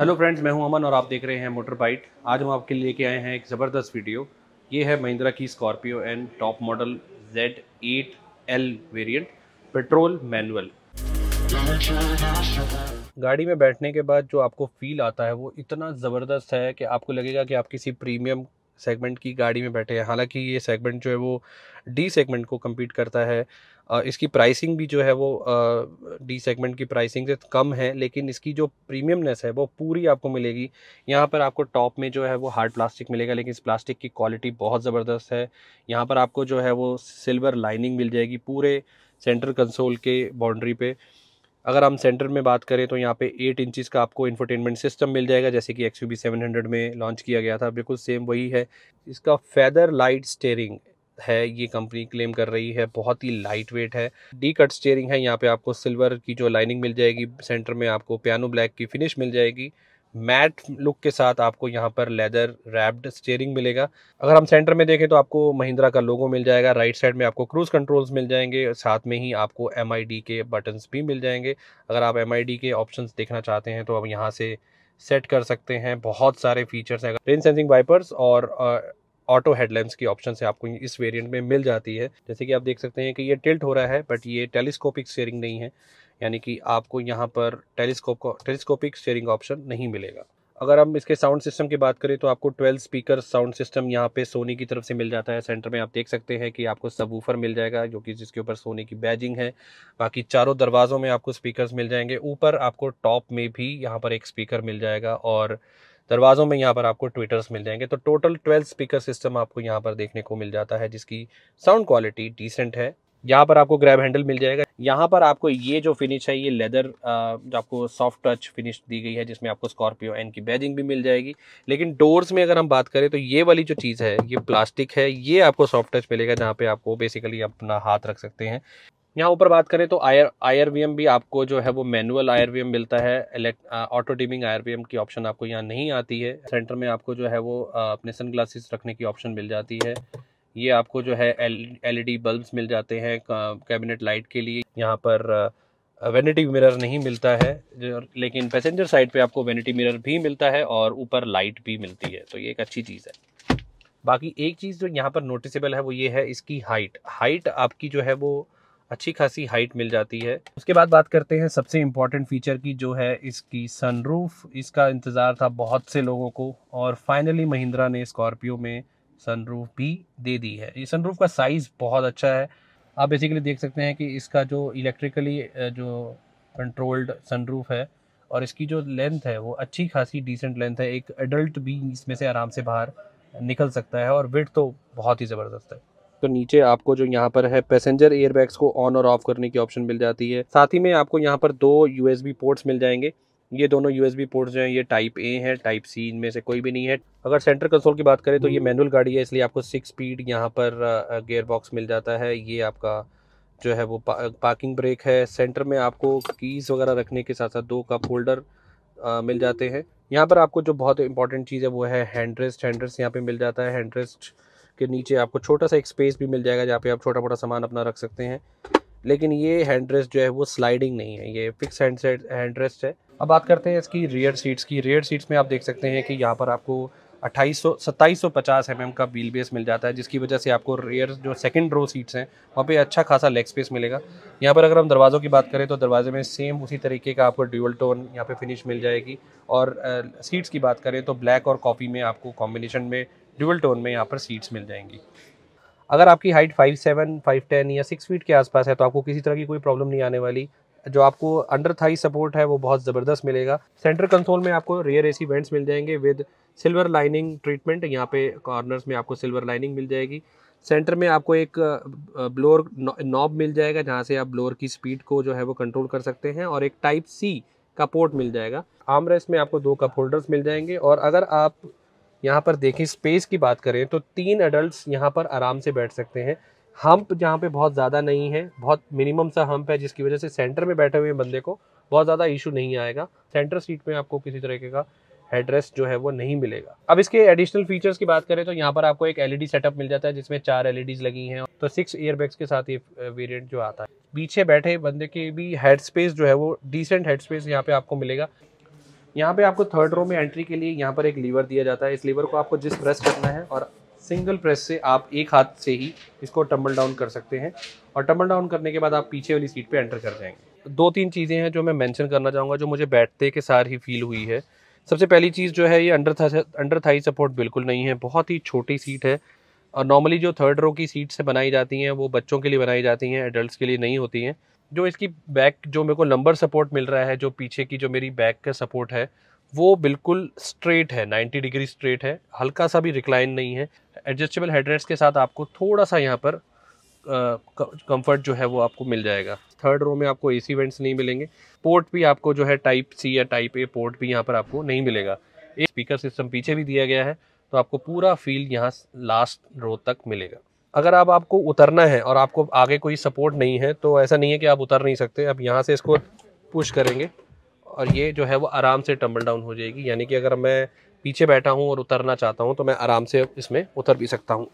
hello friends मैं हूं अमन और आप देख रहे हैं मोटर बाइट आज हम आपके लिए लेके आए हैं एक ज़बरदस्त वीडियो ये है महिंद्रा की Scorpio N top model Z eight L variant petrol manual गाड़ी में बैठने के बाद जो आपको फील आता है वो इतना ज़बरदस्त है कि आपको लगेगा कि आप किसी प्रीमियम सेगमेंट की गाड़ी में बैठे हैं हालांकि ये सेगमेंट जो है वो डी सेगमेंट को कम्पीट करता है इसकी प्राइसिंग भी जो है वो डी सेगमेंट की प्राइसिंग से कम है लेकिन इसकी जो प्रीमियमनेस है वो पूरी आपको मिलेगी यहाँ पर आपको टॉप में जो है वो हार्ड प्लास्टिक मिलेगा लेकिन इस प्लास्टिक की क्वालिटी बहुत ज़बरदस्त है यहाँ पर आपको जो है वो सिल्वर लाइनिंग मिल जाएगी पूरे सेंटर कंसोल के बाउंड्री पे अगर हम सेंटर में बात करें तो यहाँ पे एट इंचज़ का आपको इन्फोटेनमेंट सिस्टम मिल जाएगा जैसे कि एक्स यू में लॉन्च किया गया था बिल्कुल सेम वही है इसका फैदर लाइट स्टेयरिंग है ये कंपनी क्लेम कर रही है बहुत ही लाइट वेट है डी कट स्टेयरिंग है यहाँ पे आपको सिल्वर की जो लाइनिंग मिल जाएगी सेंटर में आपको पियानो ब्लैक की फिनिश मिल जाएगी मैट लुक के साथ आपको यहाँ पर लेदर रैप्ड स्टेयरिंग मिलेगा अगर हम सेंटर में देखें तो आपको महिंद्रा का लोगो मिल जाएगा राइट साइड में आपको क्रूज़ कंट्रोल्स मिल जाएंगे साथ में ही आपको एम के बटन्स भी मिल जाएंगे अगर आप एम के ऑप्शन देखना चाहते हैं तो आप यहाँ से सेट कर सकते हैं बहुत सारे फीचर्स हैं रेन सेंसिंग वाइपर्स और ऑटो हेडलैम्प्स की ऑप्शन से आपको इस वेरिएंट में मिल जाती है जैसे कि आप देख सकते हैं कि ये टिल्ट हो रहा है बट ये टेलीस्कोपिक स्टेयरिंग नहीं है यानी कि आपको यहाँ पर टेलीस्कोप का टेलीस्कोपिक स्टेयरिंग ऑप्शन नहीं मिलेगा अगर हम इसके साउंड सिस्टम की बात करें तो आपको 12 स्पीकर साउंड सिस्टम यहाँ पे सोनी की तरफ से मिल जाता है सेंटर में आप देख सकते हैं कि आपको सब मिल जाएगा जो कि जिसके ऊपर सोनी की बैजिंग है बाकी चारों दरवाज़ों में आपको स्पीकर्स मिल जाएंगे ऊपर आपको टॉप में भी यहाँ पर एक स्पीकर मिल जाएगा और दरवाज़ों में यहाँ पर आपको ट्विटर्स मिल जाएंगे तो टोटल ट्वेल्व स्पीकर सिस्टम आपको यहाँ पर देखने को मिल जाता है जिसकी साउंड क्वालिटी डिसेंट है यहाँ पर आपको ग्रैब हैंडल मिल जाएगा यहाँ पर आपको ये जो फिनिश है ये लेदर आपको सॉफ्ट टच फिनिश दी गई है जिसमें आपको स्कॉर्पियो एन की बैजिंग भी मिल जाएगी लेकिन डोर्स में अगर हम बात करें तो ये वाली जो चीज़ है ये प्लास्टिक है ये आपको सॉफ्ट टच मिलेगा जहाँ पे आपको बेसिकली अपना हाथ रख सकते हैं यहाँ ऊपर बात करें तो आयर आयर भी आपको जो है वो मैनुअल आयर मिलता है ऑटो डिमिंग आयर की ऑप्शन आपको यहाँ नहीं आती है सेंटर में आपको जो है वो अपने सन ग्लासेस रखने की ऑप्शन मिल जाती है ये आपको जो है एल ई बल्ब्स मिल जाते हैं कैबिनेट लाइट के लिए यहाँ पर वेनिटी मिरर नहीं मिलता है लेकिन पैसेंजर साइड पे आपको वेनिटी मिरर भी मिलता है और ऊपर लाइट भी मिलती है तो ये एक अच्छी चीज़ है बाकी एक चीज़ जो यहाँ पर नोटिसेबल है वो ये है इसकी हाइट हाइट आपकी जो है वो अच्छी खासी हाइट मिल जाती है उसके बाद बात करते हैं सबसे इम्पॉर्टेंट फीचर की जो है इसकी सनरूफ इसका इंतज़ार था बहुत से लोगों को और फाइनली महिंद्रा ने स्कॉर्पियो में सनरूफ भी दे दी है ये सनरूफ का साइज़ बहुत अच्छा है आप बेसिकली देख सकते हैं कि इसका जो इलेक्ट्रिकली जो कंट्रोल्ड सनरूफ है और इसकी जो लेंथ है वो अच्छी खासी डिसेंट लेंथ है एक एडल्ट भी इसमें से आराम से बाहर निकल सकता है और वेट तो बहुत ही ज़बरदस्त है तो नीचे आपको जो यहाँ पर है पैसेंजर एयरबैग्स को ऑन और ऑफ करने की ऑप्शन मिल जाती है साथ ही में आपको यहाँ पर दो यूएसबी पोर्ट्स मिल जाएंगे ये दोनों बी पोर्ट्स जो हैं ये टाइप ए हैं टाइप सी इनमें से कोई भी नहीं है अगर सेंटर कंसोल की बात करें तो ये मैनुअल गाड़ी है इसलिए आपको सिक्स स्पीड यहाँ पर गेयर बॉक्स मिल जाता है ये आपका जो है वो पा, पार्किंग ब्रेक है सेंटर में आपको कीज़ वगैरह रखने के साथ साथ दो कप होल्डर मिल जाते हैं यहाँ पर आपको जो बहुत इंपॉर्टेंट चीज़ है वो है हैंड्रेस्ट हैंड्रेस्ट यहाँ पर मिल जाता है हैंड रेस्ट के नीचे आपको छोटा सा एक स्पेस भी मिल जाएगा जहाँ पे आप छोटा मोटा सामान अपना रख सकते हैं लेकिन ये हैंड्रेस्ट जो है वो स्लाइडिंग नहीं है ये फिक्स हैंड हैंड रेस्ट है अब बात करते हैं इसकी रेयर सीट्स की रेयर सीट्स में आप देख सकते हैं कि यहाँ पर आपको अट्ठाईस सौ सत्ताईस सौ पचास एम mm एम का बिल बेस मिल जाता है जिसकी वजह से आपको रेयर जो सेकंड रो सीट्स हैं वहाँ पे अच्छा खासा लेग स्पेस मिलेगा यहाँ पर अगर हम दरवाज़ों की बात करें तो दरवाजे में सेम उसी तरीके का आपको ड्यूअल टोन यहाँ पे फिनिश मिल जाएगी और आ, सीट्स की बात करें तो ब्लैक और कॉफ़ी में आपको कॉम्बिनेशन में ड्यूअल टोन में यहाँ पर सीट्स मिल जाएंगी अगर आपकी height five seven five ten या सिक्स फीट के आसपास है तो आपको किसी तरह की कोई प्रॉब्लम नहीं आने वाली जो आपको अंडर थाई सपोर्ट है वो बहुत ज़बरदस्त मिलेगा सेंटर कंसोल में आपको रेयर ए सी मिल जाएंगे विद सिल्वर लाइनिंग ट्रीटमेंट यहाँ पे कॉर्नर्स में आपको सिल्वर लाइनिंग मिल जाएगी सेंटर में आपको एक ब्लोअर नॉब मिल जाएगा जहाँ से आप ब्लोअर की स्पीड को जो है वो कंट्रोल कर सकते हैं और एक टाइप सी का पोर्ट मिल जाएगा आमरेस में आपको दो कप होल्डर्स मिल जाएंगे और अगर आप यहाँ पर देखें स्पेस की बात करें तो तीन एडल्ट यहाँ पर आराम से बैठ सकते हैं हम्प जहाँ पे बहुत ज़्यादा नहीं है बहुत मिनिमम सा हम्प है जिसकी वजह से सेंटर में बैठे हुए बंदे को बहुत ज़्यादा इशू नहीं आएगा सेंटर सीट में आपको किसी तरीके का हेडरेस्ट जो है वो नहीं मिलेगा अब इसके एडिशनल फीचर्स की बात करें तो यहाँ पर आपको एक एलईडी सेटअप e मिल जाता है जिसमें चार एलईडीज e लगी हैं तो सिक्स ईयरबैग्स के साथ ये वेरिएंट जो आता है पीछे बैठे बंदे के भी हेड स्पेस जो है वो डिसेंट हेड स्पेस यहाँ पे आपको मिलेगा यहाँ पे आपको थर्ड रो में एंट्री के लिए यहाँ पर एक लीवर दिया जाता है इस लीवर को आपको जिस प्रेस करना है और सिंगल प्रेस से आप एक हाथ से ही इसको टम्बल डाउन कर सकते हैं और टम्बल डाउन करने के बाद आप पीछे वाली सीट पे एंटर कर जाएंगे दो तीन चीज़ें हैं जो मैं मेंशन करना चाहूँगा जो मुझे बैठते के सार ही फील हुई है सबसे पहली चीज़ जो है ये अंडर था अंडर थाई सपोर्ट बिल्कुल नहीं है बहुत ही छोटी सीट है और नॉर्मली जो थर्ड रो की सीट से बनाई जाती हैं वो बच्चों के लिए बनाई जाती हैं एडल्ट के लिए नहीं होती हैं जो इसकी बैक जो मेरे को लंबर सपोर्ट मिल रहा है जो पीछे की जो मेरी बैक का सपोर्ट है वो बिल्कुल स्ट्रेट है 90 डिग्री स्ट्रेट है हल्का सा भी रिक्लाइन नहीं है एडजस्टेबल हेडरेट्स के साथ आपको थोड़ा सा यहाँ पर कंफर्ट जो है वो आपको मिल जाएगा थर्ड रो में आपको ए सी वेंट्स नहीं मिलेंगे पोर्ट भी आपको जो है टाइप सी या टाइप ए पोर्ट भी यहाँ पर आपको नहीं मिलेगा एक स्पीकर सिस्टम पीछे भी दिया गया है तो आपको पूरा फील यहाँ लास्ट रो तक मिलेगा अगर आप आपको उतरना है और आपको आगे कोई सपोर्ट नहीं है तो ऐसा नहीं है कि आप उतर नहीं सकते आप यहाँ से इसको पुश करेंगे और ये जो है वो आराम से टम्बल डाउन हो जाएगी यानी कि अगर मैं पीछे बैठा हूँ और उतरना चाहता हूँ तो मैं आराम से इसमें उतर भी सकता हूँ